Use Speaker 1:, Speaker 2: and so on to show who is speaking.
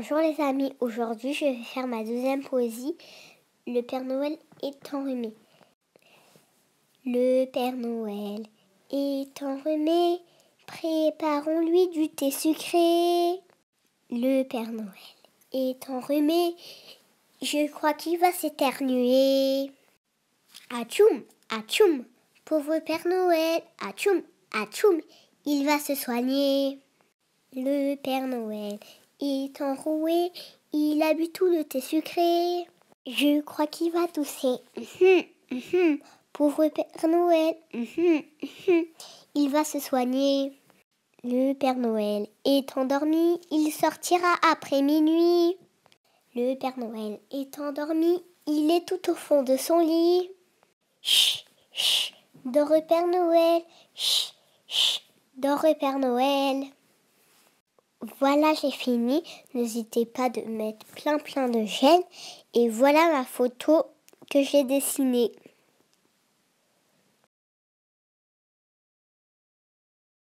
Speaker 1: Bonjour les amis, aujourd'hui je vais faire ma deuxième poésie, Le Père Noël est enrhumé. Le Père Noël est enrhumé, préparons-lui du thé sucré. Le Père Noël est enrhumé, je crois qu'il va s'éternuer. Atchoum, atchoum, pauvre Père Noël, atchoum, atchoum, il va se soigner. Le Père Noël est enroué, il a bu tout le thé sucré. Je crois qu'il va tousser. Hum, hum, hum. Pauvre Père Noël, il va se soigner. Le Père Noël est endormi, il sortira après minuit. Le Père Noël est endormi, il est tout au fond de son lit. Chut, chut, dors Père Noël, chut, chut, dors Père Noël. Voilà, j'ai fini. N'hésitez pas de mettre plein plein de gènes. Et voilà ma photo que j'ai dessinée.